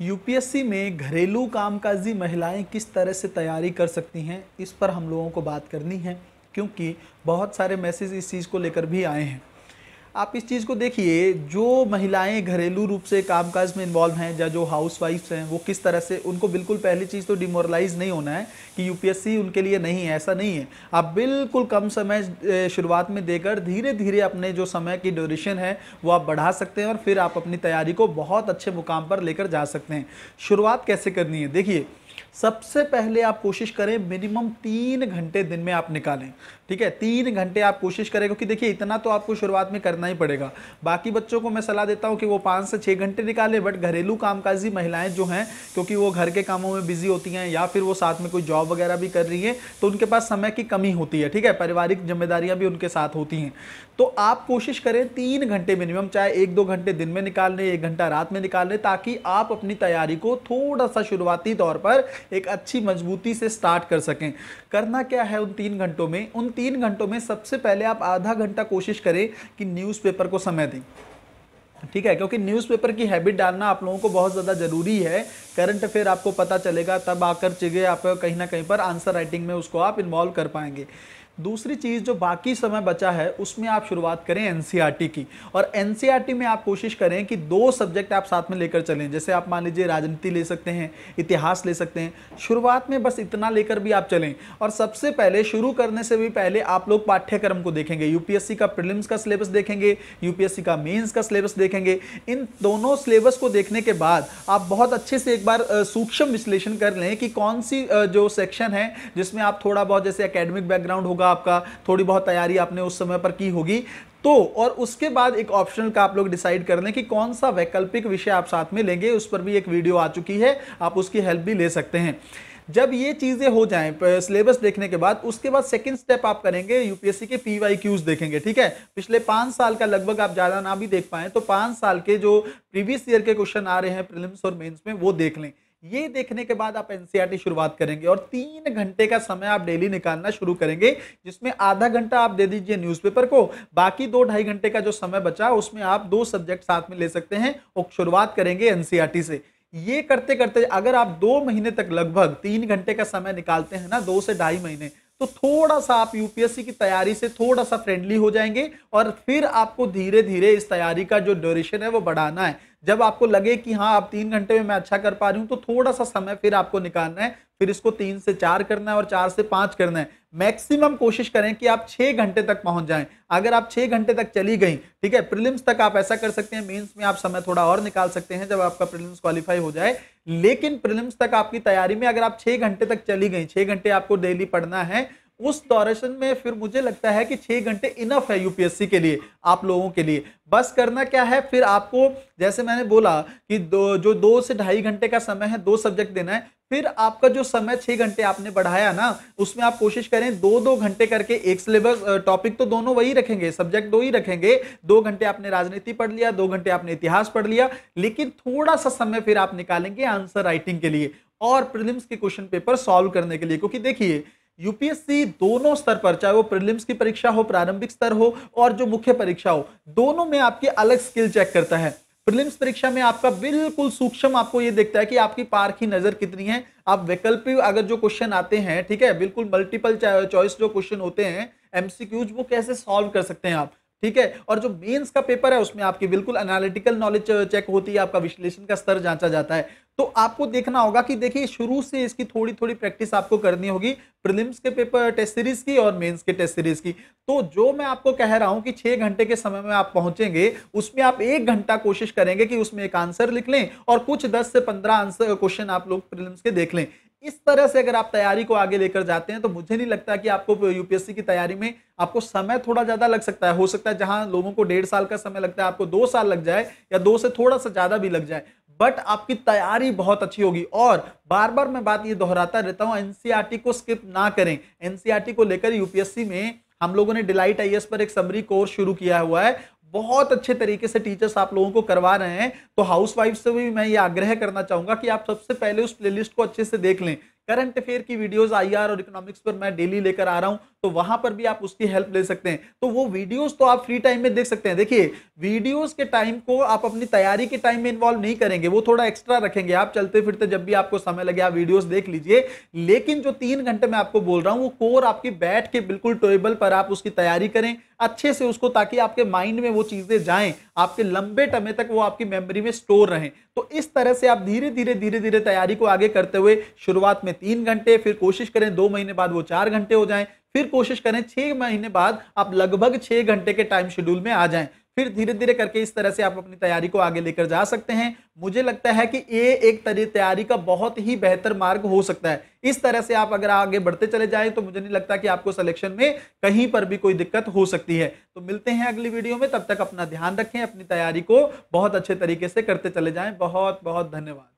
UPSC में घरेलू कामकाजी महिलाएं किस तरह से तैयारी कर सकती हैं इस पर हम लोगों को बात करनी है क्योंकि बहुत सारे मैसेज इस चीज़ को लेकर भी आए हैं आप इस चीज़ को देखिए जो महिलाएं घरेलू रूप से कामकाज में इन्वॉल्व हैं या जो हाउस वाइफ्स हैं वो किस तरह से उनको बिल्कुल पहली चीज़ तो डिमोरलाइज नहीं होना है कि यूपीएससी उनके लिए नहीं है ऐसा नहीं है आप बिल्कुल कम समय शुरुआत में देकर धीरे धीरे अपने जो समय की ड्यूरेशन है वो आप बढ़ा सकते हैं और फिर आप अपनी तैयारी को बहुत अच्छे मुकाम पर लेकर जा सकते हैं शुरुआत कैसे करनी है देखिए सबसे पहले आप कोशिश करें मिनिमम तीन घंटे दिन में आप निकालें ठीक है तीन घंटे आप कोशिश करें क्योंकि देखिए इतना तो आपको शुरुआत में करना ही पड़ेगा बाकी बच्चों को मैं सलाह देता हूँ कि वो पाँच से छः घंटे निकालें बट घरेलू कामकाजी महिलाएं जो हैं क्योंकि वो घर के कामों में बिजी होती हैं या फिर वो साथ में कोई जॉब वगैरह भी कर रही हैं तो उनके पास समय की कमी होती है ठीक है पारिवारिक जिम्मेदारियाँ भी उनके साथ होती हैं तो आप कोशिश करें तीन घंटे मिनिमम चाहे एक दो घंटे दिन में निकाल लें एक घंटा रात में निकाल लें ताकि आप अपनी तैयारी को थोड़ा सा शुरुआती तौर पर एक अच्छी मजबूती से स्टार्ट कर सकें करना क्या है उन तीन घंटों में उन तीन घंटों में सबसे पहले आप आधा घंटा कोशिश करें कि न्यूज़पेपर को समय दें ठीक है क्योंकि न्यूज़पेपर की हैबिट डालना आप लोगों को बहुत ज़्यादा ज़रूरी है करंट अफेयर आपको पता चलेगा तब आकर चिगे आप कहीं ना कहीं पर आंसर राइटिंग में उसको आप इन्वॉल्व कर पाएंगे दूसरी चीज़ जो बाकी समय बचा है उसमें आप शुरुआत करें एनसीईआरटी e की और एनसीईआरटी e में आप कोशिश करें कि दो सब्जेक्ट आप साथ में लेकर चलें जैसे आप मान लीजिए राजनीति ले सकते हैं इतिहास ले सकते हैं शुरुआत में बस इतना लेकर भी आप चलें और सबसे पहले शुरू करने से भी पहले आप लोग पाठ्यक्रम को देखेंगे यूपीएससी का प्रिलिम्स का सिलेबस देखेंगे यूपीएससी का मेन्स का सिलेबस देखेंगे इन दोनों सिलेबस को देखने के बाद आप बहुत अच्छे से एक बार सूक्ष्म विश्लेषण कर लें कि कौन सी जो सेक्शन है जिसमें आप थोड़ा बहुत जैसे अकेडमिक बैकग्राउंड होगा आपका थोड़ी बहुत तैयारी आपने उस समय पर की होगी तो और उसके बाद एक ऑप्शनल का आप लोग डिसाइड कर लें कि कौन सा वैकल्पिक विषय आप साथ में लेंगे उस पर भी एक वीडियो आ चुकी है आप उसकी हेल्प भी ले सकते हैं जब ये चीज़ें हो जाएं सिलेबस देखने के बाद उसके बाद सेकंड स्टेप आप करेंगे यूपीएससी के पी देखेंगे ठीक है पिछले पाँच साल का लगभग आप ज़्यादा ना भी देख पाएं तो पाँच साल के जो प्रीवियस ईयर के क्वेश्चन आ रहे हैं प्रिलिम्स और मेंस में वो देख लें ये देखने के बाद आप एनसीईआरटी e शुरुआत करेंगे और तीन घंटे का समय आप डेली निकालना शुरू करेंगे जिसमें आधा घंटा आप दे दीजिए न्यूज़पेपर को बाकी दो ढाई घंटे का जो समय बचा उसमें आप दो सब्जेक्ट साथ में ले सकते हैं और शुरुआत करेंगे एनसीईआरटी e से ये करते करते अगर आप दो महीने तक लगभग तीन घंटे का समय निकालते हैं ना दो से ढाई महीने तो थोड़ा सा आप यूपीएससी की तैयारी से थोड़ा सा फ्रेंडली हो जाएंगे और फिर आपको धीरे धीरे इस तैयारी का जो ड्यूरेशन है वो बढ़ाना है जब आपको लगे कि हाँ आप तीन घंटे में मैं अच्छा कर पा रही हूँ तो थोड़ा सा समय फिर आपको निकालना है फिर इसको तीन से चार करना है और चार से पाँच करना है मैक्सिमम कोशिश करें कि आप छः घंटे तक पहुँच जाएं अगर आप छः घंटे तक चली गई ठीक है प्रिलिम्स तक आप ऐसा कर सकते हैं मीन्स में आप समय थोड़ा और निकाल सकते हैं जब आपका प्रिलिम्स क्वालिफाई हो जाए लेकिन प्रिलिम्स तक आपकी तैयारी में अगर आप छः घंटे तक चली गई छः घंटे आपको डेली पढ़ना है उस दौरान में फिर मुझे लगता है कि छः घंटे इनफ है यूपीएससी के लिए आप लोगों के लिए बस करना क्या है फिर आपको जैसे मैंने बोला कि दो जो दो से ढाई घंटे का समय है दो सब्जेक्ट देना है फिर आपका जो समय छः घंटे आपने बढ़ाया ना उसमें आप कोशिश करें दो दो घंटे करके एक सिलेबस टॉपिक तो दोनों वही रखेंगे सब्जेक्ट दो ही रखेंगे दो घंटे आपने राजनीति पढ़ लिया दो घंटे आपने इतिहास पढ़ लिया लेकिन थोड़ा सा समय फिर आप निकालेंगे आंसर राइटिंग के लिए और प्रिलिम्स के क्वेश्चन पेपर सॉल्व करने के लिए क्योंकि देखिए यूपीएससी दोनों स्तर पर चाहे वो प्रीलिम्स की परीक्षा हो प्रारंभिक स्तर हो और जो मुख्य परीक्षा हो दोनों में आपके अलग स्किल चेक करता है प्रीलिम्स परीक्षा में आपका बिल्कुल सूक्ष्म आपको ये देखता है कि आपकी पार की नजर कितनी है आप वैकल्पिक अगर जो क्वेश्चन आते हैं ठीक है बिल्कुल मल्टीपल चॉइस जो क्वेश्चन होते हैं एमसीक्यूज वो कैसे सॉल्व कर सकते हैं आप ठीक है और जो मेंस का पेपर है उसमें आपकी बिल्कुल एनालिटिकल नॉलेज चेक होती है आपका विश्लेषण का स्तर जांचा जाता है तो आपको देखना होगा कि देखिए शुरू से इसकी थोड़ी थोड़ी प्रैक्टिस आपको करनी होगी प्रिलिम्स के पेपर टेस्ट सीरीज की और मेंस के टेस्ट सीरीज की तो जो मैं आपको कह रहा हूं कि छह घंटे के समय में आप पहुंचेंगे उसमें आप एक घंटा कोशिश करेंगे कि उसमें एक आंसर लिख लें और कुछ दस से पंद्रह आंसर क्वेश्चन आप लोग प्रिलिम्स के देख लें इस तरह से अगर आप तैयारी को आगे लेकर जाते हैं तो मुझे नहीं लगता कि आपको यूपीएससी की तैयारी में आपको समय थोड़ा ज्यादा लग सकता है हो सकता है जहां लोगों को डेढ़ साल का समय लगता है आपको दो साल लग जाए या दो से थोड़ा सा ज्यादा भी लग जाए बट आपकी तैयारी बहुत अच्छी होगी और बार बार मैं बात ये दोहराता रहता हूँ एनसीआरटी e को स्किप ना करें एनसीआरटी e को लेकर यूपीएससी में हम लोगों ने डिलाइट आई पर एक समरी कोर्स शुरू किया हुआ है बहुत अच्छे तरीके से टीचर्स आप लोगों को करवा रहे हैं तो हाउस वाइफ से भी मैं ये आग्रह करना चाहूंगा कि आप सबसे पहले उस प्लेलिस्ट को अच्छे से देख लें करंट अफेयर की वीडियोस आईआर और इकोनॉमिक्स पर मैं डेली लेकर आ रहा हूँ तो वहां पर भी आप उसकी हेल्प ले सकते हैं तो वो वीडियोस तो आप फ्री टाइम में देख सकते हैं देखिए वीडियोस के टाइम को आप अपनी तैयारी के टाइम में इन्वॉल्व नहीं करेंगे वो थोड़ा एक्स्ट्रा रखेंगे आप चलते फिरते जब भी आपको समय लगे आप वीडियोस देख लीजिए लेकिन जो तीन घंटे में आपको बोल रहा हूं वो कोर आपकी बैठ के बिल्कुल टेबल पर आप उसकी तैयारी करें अच्छे से उसको ताकि आपके माइंड में वो चीज़ें जाएं आपके लंबे टमे तक वो आपकी मेमोरी में स्टोर रहे तो इस तरह से आप धीरे धीरे धीरे धीरे तैयारी को आगे करते हुए शुरुआत में तीन घंटे फिर कोशिश करें दो महीने बाद वो चार घंटे हो जाए फिर कोशिश करें छः महीने बाद आप लगभग छः घंटे के टाइम शेड्यूल में आ जाएं फिर धीरे धीरे करके इस तरह से आप अपनी तैयारी को आगे लेकर जा सकते हैं मुझे लगता है कि ये एक तैयारी का बहुत ही बेहतर मार्ग हो सकता है इस तरह से आप अगर आगे बढ़ते चले जाएं तो मुझे नहीं लगता कि आपको सिलेक्शन में कहीं पर भी कोई दिक्कत हो सकती है तो मिलते हैं अगली वीडियो में तब तक अपना ध्यान रखें अपनी तैयारी को बहुत अच्छे तरीके से करते चले जाए बहुत बहुत धन्यवाद